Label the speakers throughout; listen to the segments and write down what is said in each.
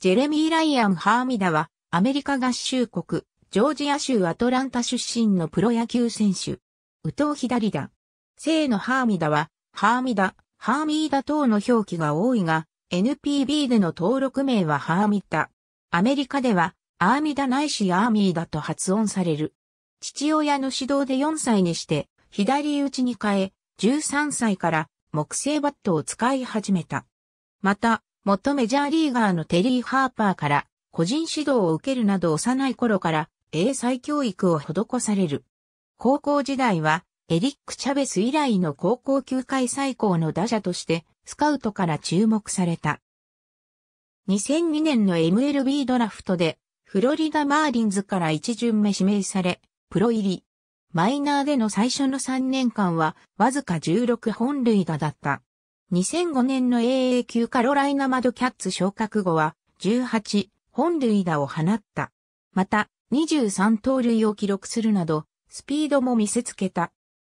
Speaker 1: ジェレミー・ライアン・ハーミダは、アメリカ合衆国、ジョージア州アトランタ出身のプロ野球選手。右投左打。正のハーミダは、ハーミダ、ハーミーダ等の表記が多いが、NPB での登録名はハーミダ。アメリカでは、アーミダないしアーミーダと発音される。父親の指導で4歳にして、左打ちに変え、13歳から木製バットを使い始めた。また、元メジャーリーガーのテリー・ハーパーから個人指導を受けるなど幼い頃から英才教育を施される。高校時代はエリック・チャベス以来の高校球界最高の打者としてスカウトから注目された。2002年の MLB ドラフトでフロリダ・マーリンズから一巡目指名され、プロ入り。マイナーでの最初の3年間はわずか16本塁打だった。2005年の AA 級カロライナマドキャッツ昇格後は、18本塁打を放った。また、23盗塁を記録するなど、スピードも見せつけた。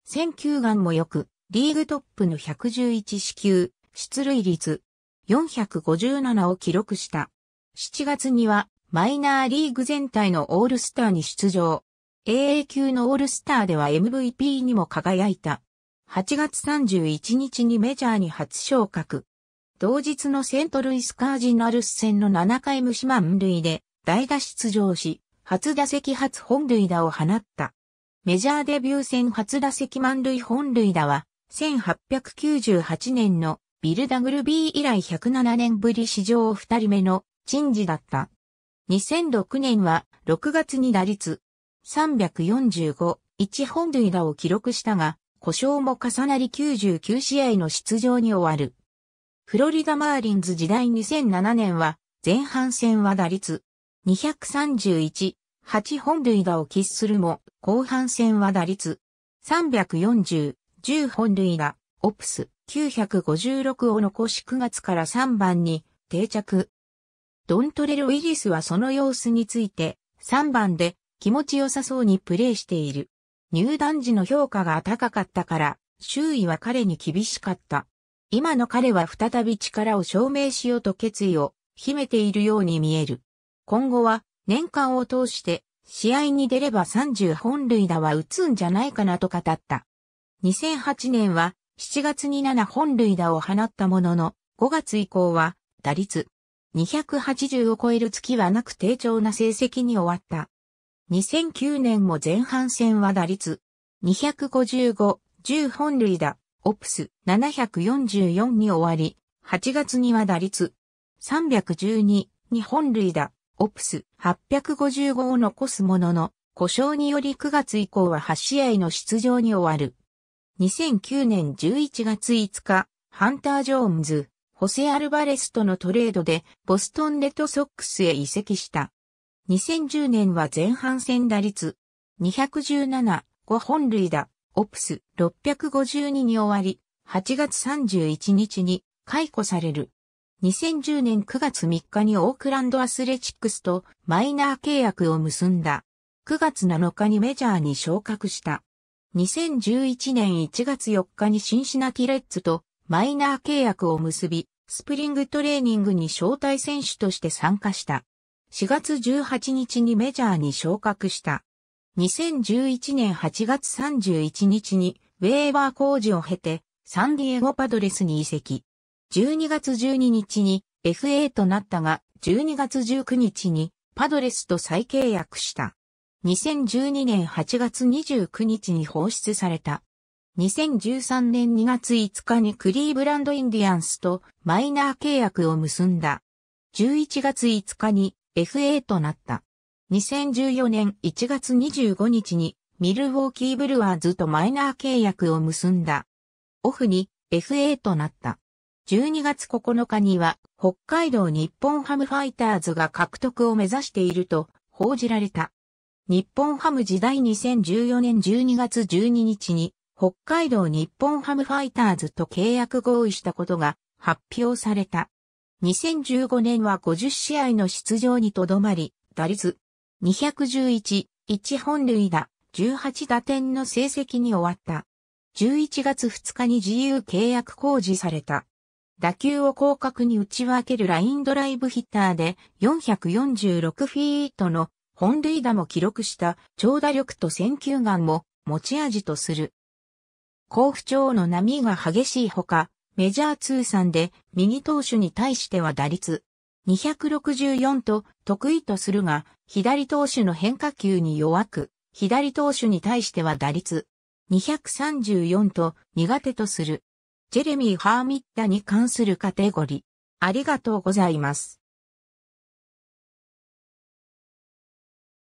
Speaker 1: 選球眼もよく、リーグトップの111支球、出塁率457を記録した。7月には、マイナーリーグ全体のオールスターに出場。AA 級のオールスターでは MVP にも輝いた。8月31日にメジャーに初昇格。同日のセントルイスカージナルス戦の7回虫満塁で代打出場し、初打席初本塁打を放った。メジャーデビュー戦初打席満塁本塁打は、1898年のビル・ダグルビー以来107年ぶり史上2人目の珍事だった。2006年は6月に打率345、1本塁打を記録したが、故障も重なり99試合の出場に終わる。フロリダマーリンズ時代2007年は、前半戦は打率231、8本塁打を喫するも、後半戦は打率340、10本塁打、オプス956を残し9月から3番に定着。ドントレル・ウィリスはその様子について、3番で気持ちよさそうにプレーしている。入団時の評価が高かったから、周囲は彼に厳しかった。今の彼は再び力を証明しようと決意を秘めているように見える。今後は年間を通して試合に出れば30本塁打は打つんじゃないかなと語った。2008年は7月に7本塁打を放ったものの5月以降は打率280を超える月はなく低調な成績に終わった。2009年も前半戦は打率255、10本塁打、オプス744に終わり、8月には打率312、2本塁打、オプス855を残すものの、故障により9月以降は8試合の出場に終わる。2009年11月5日、ハンター・ジョーンズ、ホセ・アルバレスとのトレードでボストン・レッドソックスへ移籍した。2010年は前半戦打率217、5本塁打、オプス652に終わり、8月31日に解雇される。2010年9月3日にオークランドアスレチックスとマイナー契約を結んだ。9月7日にメジャーに昇格した。2011年1月4日にシンシナティレッツとマイナー契約を結び、スプリングトレーニングに招待選手として参加した。4月18日にメジャーに昇格した。2011年8月31日にウェーバー工事を経てサンディエゴパドレスに移籍。12月12日に FA となったが12月19日にパドレスと再契約した。2012年8月29日に放出された。2013年2月5日にクリーブランドインディアンスとマイナー契約を結んだ。11月5日に FA となった。2014年1月25日にミルウォーキーブルワーズとマイナー契約を結んだ。オフに FA となった。12月9日には北海道日本ハムファイターズが獲得を目指していると報じられた。日本ハム時代2014年12月12日に北海道日本ハムファイターズと契約合意したことが発表された。2015年は50試合の出場にとどまり、打率211、1本塁打、18打点の成績に終わった。11月2日に自由契約公示された。打球を広角に打ち分けるラインドライブヒッターで446フィートの本塁打も記録した長打力と選球眼も持ち味とする。甲府町の波が激しいほか、メジャー通算で右投手に対しては打率264と得意とするが、左投手の変化球に弱く、左投手に対しては打率234と苦手とする。ジェレミー・ハーミッタに関するカテゴリー。ありがとうございます。